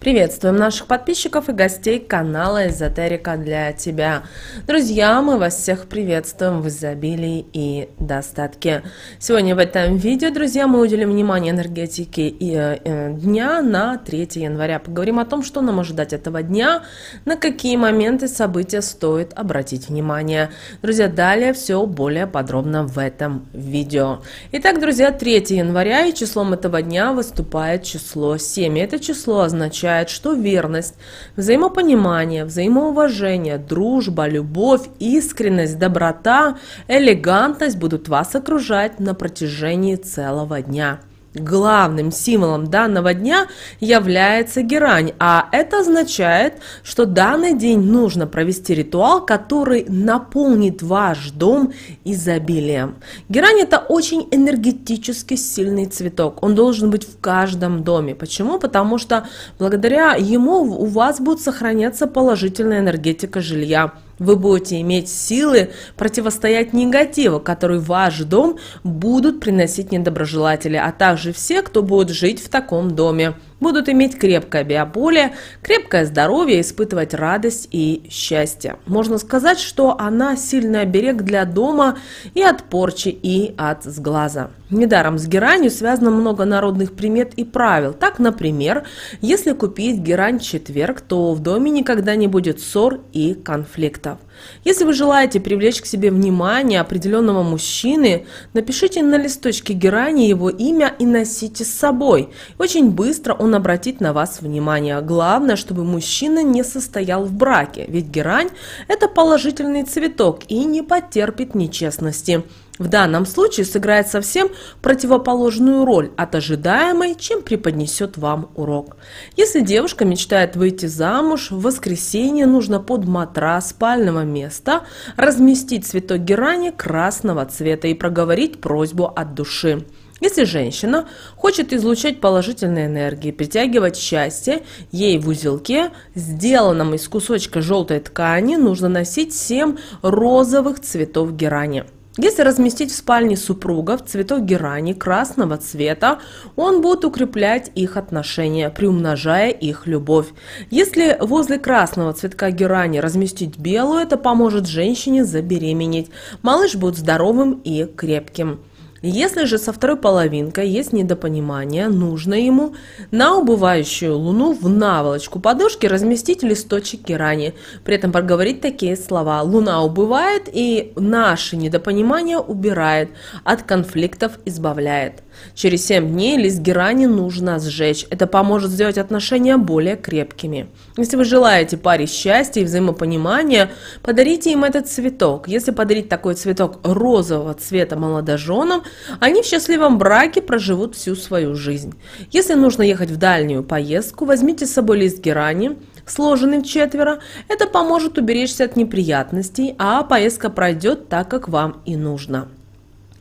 Приветствуем наших подписчиков и гостей канала «Эзотерика для тебя». Друзья, мы вас всех приветствуем в изобилии и достатке. Сегодня в этом видео, друзья, мы уделим внимание энергетике и э, э, дня на 3 января. Поговорим о том, что нам ожидать этого дня, на какие моменты события стоит обратить внимание. Друзья, далее все более подробно в этом видео. Итак, друзья, 3 января и числом этого дня выступает число 7. Это число означает означает, что верность, взаимопонимание, взаимоуважение, дружба, любовь, искренность, доброта, элегантность будут вас окружать на протяжении целого дня. Главным символом данного дня является герань, а это означает, что данный день нужно провести ритуал, который наполнит ваш дом изобилием. Герань – это очень энергетически сильный цветок, он должен быть в каждом доме. Почему? Потому что благодаря ему у вас будет сохраняться положительная энергетика жилья – вы будете иметь силы противостоять негативу, который ваш дом будут приносить недоброжелатели, а также все, кто будет жить в таком доме будут иметь крепкое биополе, крепкое здоровье, испытывать радость и счастье. Можно сказать, что она сильный оберег для дома и от порчи, и от сглаза. Недаром с геранью связано много народных примет и правил. Так, например, если купить герань четверг, то в доме никогда не будет ссор и конфликтов. Если вы желаете привлечь к себе внимание определенного мужчины, напишите на листочке герани его имя и носите с собой. Очень быстро он он обратит на вас внимание. Главное, чтобы мужчина не состоял в браке, ведь герань – это положительный цветок и не потерпит нечестности. В данном случае сыграет совсем противоположную роль от ожидаемой, чем преподнесет вам урок. Если девушка мечтает выйти замуж, в воскресенье нужно под матрас спального места разместить цветок герани красного цвета и проговорить просьбу от души. Если женщина хочет излучать положительные энергии, притягивать счастье, ей в узелке, сделанном из кусочка желтой ткани, нужно носить 7 розовых цветов герани. Если разместить в спальне супругов цветок герани красного цвета, он будет укреплять их отношения, приумножая их любовь. Если возле красного цветка герани разместить белую, это поможет женщине забеременеть. Малыш будет здоровым и крепким. Если же со второй половинкой есть недопонимание, нужно ему на убывающую луну в наволочку подушки разместить листочек герани. При этом проговорить такие слова. Луна убывает и наше недопонимание убирает, от конфликтов избавляет. Через 7 дней лист герани нужно сжечь. Это поможет сделать отношения более крепкими. Если вы желаете паре счастья и взаимопонимания, подарите им этот цветок. Если подарить такой цветок розового цвета молодоженам, они в счастливом браке проживут всю свою жизнь. Если нужно ехать в дальнюю поездку, возьмите с собой лист герани, сложенный в четверо. Это поможет уберечься от неприятностей, а поездка пройдет так, как вам и нужно.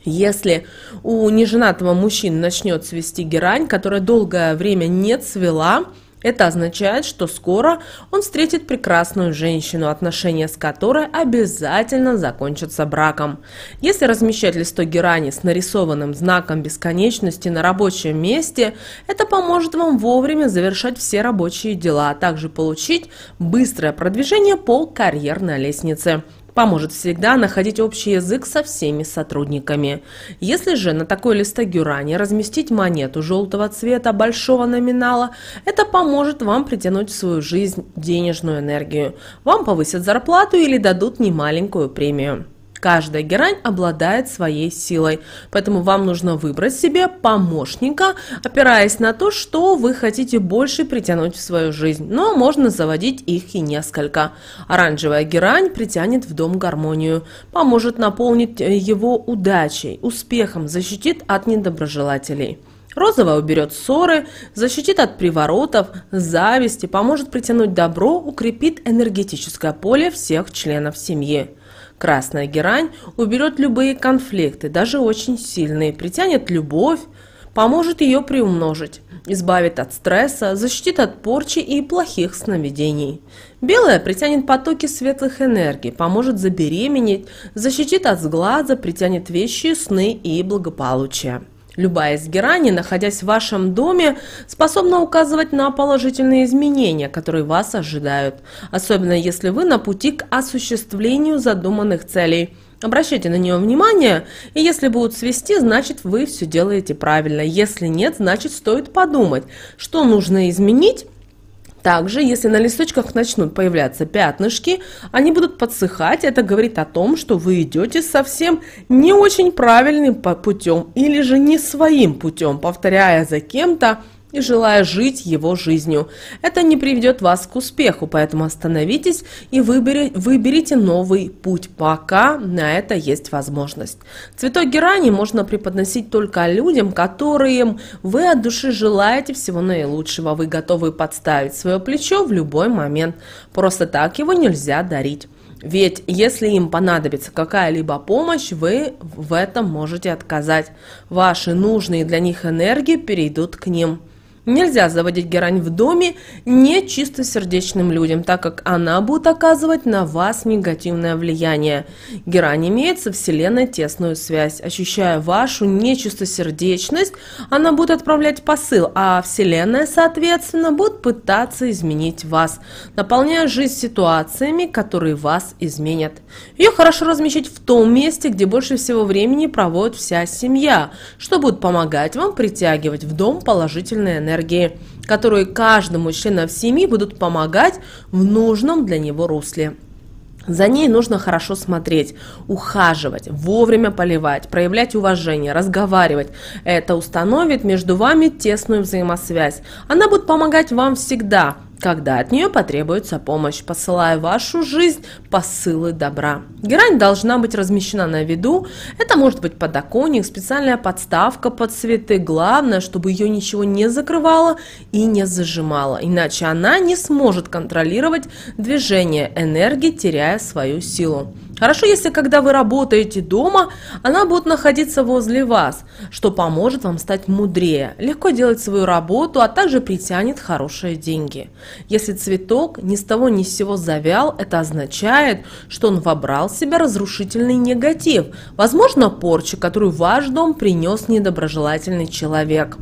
Если у неженатого мужчины начнет свести герань, которая долгое время не цвела, это означает, что скоро он встретит прекрасную женщину, отношения с которой обязательно закончатся браком. Если размещать листок герани с нарисованным знаком бесконечности на рабочем месте, это поможет вам вовремя завершать все рабочие дела, а также получить быстрое продвижение по карьерной лестнице поможет всегда находить общий язык со всеми сотрудниками. Если же на такой листогюране разместить монету желтого цвета большого номинала, это поможет вам притянуть в свою жизнь денежную энергию. Вам повысят зарплату или дадут немаленькую премию. Каждая герань обладает своей силой, поэтому вам нужно выбрать себе помощника, опираясь на то, что вы хотите больше притянуть в свою жизнь, но можно заводить их и несколько. Оранжевая герань притянет в дом гармонию, поможет наполнить э, его удачей, успехом, защитит от недоброжелателей. Розовая уберет ссоры, защитит от приворотов, зависти, поможет притянуть добро, укрепит энергетическое поле всех членов семьи. Красная герань уберет любые конфликты, даже очень сильные, притянет любовь, поможет ее приумножить, избавит от стресса, защитит от порчи и плохих сновидений. Белая притянет потоки светлых энергий, поможет забеременеть, защитит от сглаза, притянет вещи, сны и благополучие. Любая из герани, находясь в вашем доме, способна указывать на положительные изменения, которые вас ожидают, особенно если вы на пути к осуществлению задуманных целей. Обращайте на нее внимание, и если будут свести, значит вы все делаете правильно. Если нет, значит стоит подумать, что нужно изменить, также, если на листочках начнут появляться пятнышки, они будут подсыхать. Это говорит о том, что вы идете совсем не очень правильным путем или же не своим путем, повторяя за кем-то и желая жить его жизнью. Это не приведет вас к успеху, поэтому остановитесь и выбери, выберите новый путь, пока на это есть возможность. Цветок герани можно преподносить только людям, которым вы от души желаете всего наилучшего. Вы готовы подставить свое плечо в любой момент. Просто так его нельзя дарить. Ведь если им понадобится какая-либо помощь, вы в этом можете отказать. Ваши нужные для них энергии перейдут к ним. Нельзя заводить герань в доме не чистосердечным людям, так как она будет оказывать на вас негативное влияние. Герань имеет со Вселенной тесную связь. Ощущая вашу нечистосердечность, она будет отправлять посыл, а Вселенная, соответственно, будет пытаться изменить вас, наполняя жизнь ситуациями, которые вас изменят. Ее хорошо размещать в том месте, где больше всего времени проводит вся семья, что будет помогать вам притягивать в дом положительные энергии энергии, которые каждому члену семьи будут помогать в нужном для него русле. За ней нужно хорошо смотреть, ухаживать, вовремя поливать, проявлять уважение, разговаривать. Это установит между вами тесную взаимосвязь. Она будет помогать вам всегда, когда от нее потребуется помощь, посылая в вашу жизнь посылы добра. Герань должна быть размещена на виду, это может быть подоконник, специальная подставка под цветы, главное, чтобы ее ничего не закрывало и не зажимало, иначе она не сможет контролировать движение энергии, теряя свою силу. Хорошо, если когда вы работаете дома, она будет находиться возле вас, что поможет вам стать мудрее, легко делать свою работу, а также притянет хорошие деньги. Если цветок ни с того ни с сего завял, это означает, что он вобрал в себя разрушительный негатив, возможно порчу, которую в ваш дом принес недоброжелательный человек.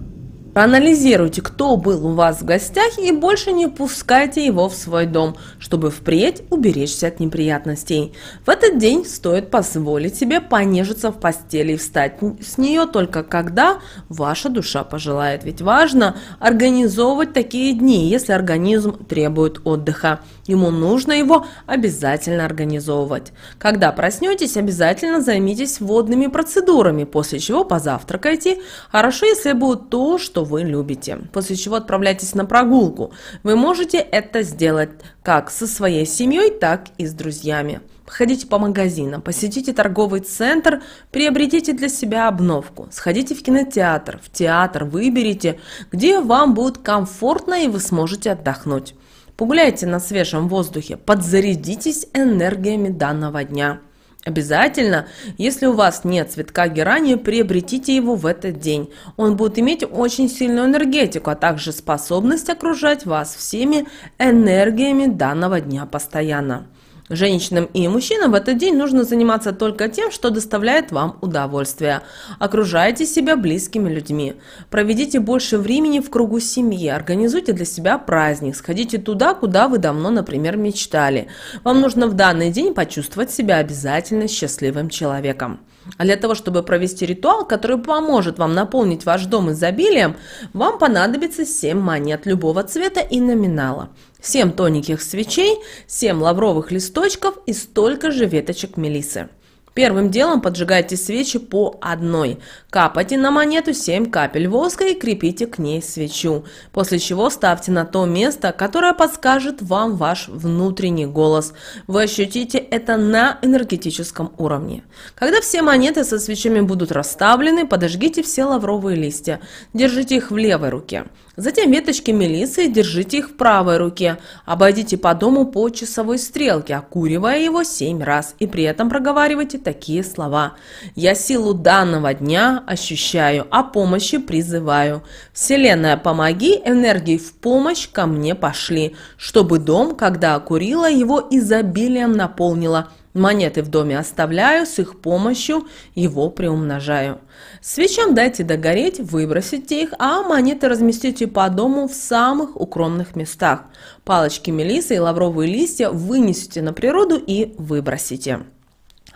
Проанализируйте, кто был у вас в гостях и больше не пускайте его в свой дом, чтобы впредь уберечься от неприятностей. В этот день стоит позволить себе понежиться в постели и встать с нее только когда ваша душа пожелает. Ведь важно организовывать такие дни, если организм требует отдыха. Ему нужно его обязательно организовывать. Когда проснетесь, обязательно займитесь водными процедурами, после чего позавтракайте. Хорошо, если будет то, что вы любите. После чего отправляйтесь на прогулку. Вы можете это сделать как со своей семьей, так и с друзьями. Ходите по магазинам, посетите торговый центр, приобретите для себя обновку, сходите в кинотеатр, в театр, выберите, где вам будет комфортно и вы сможете отдохнуть. Погуляйте на свежем воздухе, подзарядитесь энергиями данного дня. Обязательно, если у вас нет цветка герани, приобретите его в этот день. Он будет иметь очень сильную энергетику, а также способность окружать вас всеми энергиями данного дня постоянно. Женщинам и мужчинам в этот день нужно заниматься только тем, что доставляет вам удовольствие. Окружайте себя близкими людьми. Проведите больше времени в кругу семьи. Организуйте для себя праздник. Сходите туда, куда вы давно, например, мечтали. Вам нужно в данный день почувствовать себя обязательно счастливым человеком. А для того, чтобы провести ритуал, который поможет вам наполнить ваш дом изобилием, вам понадобится 7 монет любого цвета и номинала, 7 тоненьких свечей, 7 лавровых листочков и столько же веточек мелисы. Первым делом поджигайте свечи по одной. Капайте на монету 7 капель воска и крепите к ней свечу. После чего ставьте на то место, которое подскажет вам ваш внутренний голос. Вы ощутите это на энергетическом уровне. Когда все монеты со свечами будут расставлены, подожгите все лавровые листья. Держите их в левой руке. Затем веточки мелисы держите их в правой руке. Обойдите по дому по часовой стрелке, окуривая его 7 раз. И при этом проговаривайте такие слова. «Я силу данного дня ощущаю, о а помощи призываю. Вселенная, помоги, энергии в помощь ко мне пошли, чтобы дом, когда окурила, его изобилием наполнила» Монеты в доме оставляю, с их помощью его приумножаю. Свечам дайте догореть, выбросите их, а монеты разместите по дому в самых укромных местах. Палочки мелисы и лавровые листья вынесите на природу и выбросите.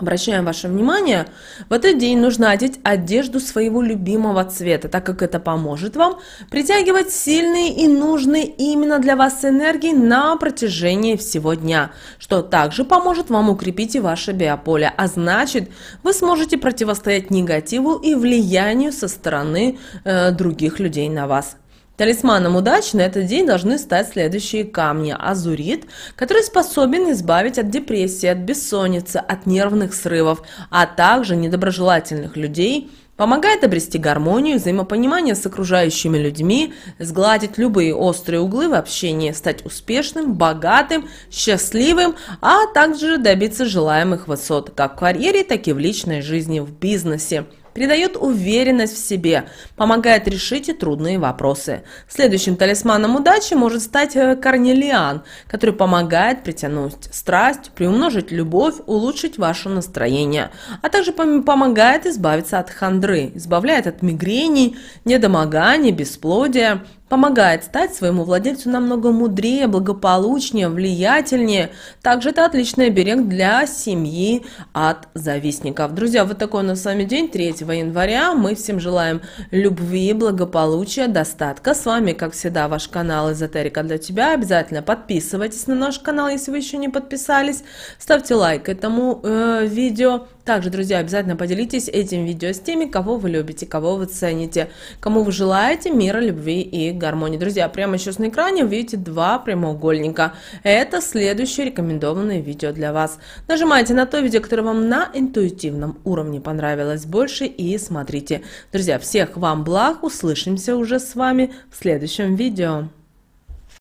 Обращаем ваше внимание, в этот день нужно одеть одежду своего любимого цвета, так как это поможет вам притягивать сильные и нужные именно для вас энергии на протяжении всего дня, что также поможет вам укрепить и ваше биополе, а значит вы сможете противостоять негативу и влиянию со стороны э, других людей на вас. Талисманом удачи на этот день должны стать следующие камни. Азурит, который способен избавить от депрессии, от бессонницы, от нервных срывов, а также недоброжелательных людей, помогает обрести гармонию, взаимопонимание с окружающими людьми, сгладить любые острые углы в общении, стать успешным, богатым, счастливым, а также добиться желаемых высот как в карьере, так и в личной жизни, в бизнесе. Придает уверенность в себе, помогает решить и трудные вопросы. Следующим талисманом удачи может стать э, карнелиан, который помогает притянуть страсть, приумножить любовь, улучшить ваше настроение, а также помогает избавиться от хандры, избавляет от мигрений, недомоганий, бесплодия, помогает стать своему владельцу намного мудрее, благополучнее, влиятельнее. Также это отличный оберег для семьи от завистников. Друзья, вот такой у нас с вами день, 3 января. Мы всем желаем любви, благополучия, достатка. С вами, как всегда, ваш канал «Эзотерика для тебя». Обязательно подписывайтесь на наш канал, если вы еще не подписались. Ставьте лайк этому э, видео. Также, друзья, обязательно поделитесь этим видео с теми, кого вы любите, кого вы цените, кому вы желаете мира, любви и гармонии. Друзья, прямо сейчас на экране вы видите два прямоугольника. Это следующее рекомендованное видео для вас. Нажимайте на то видео, которое вам на интуитивном уровне понравилось больше и смотрите. Друзья, всех вам благ, услышимся уже с вами в следующем видео.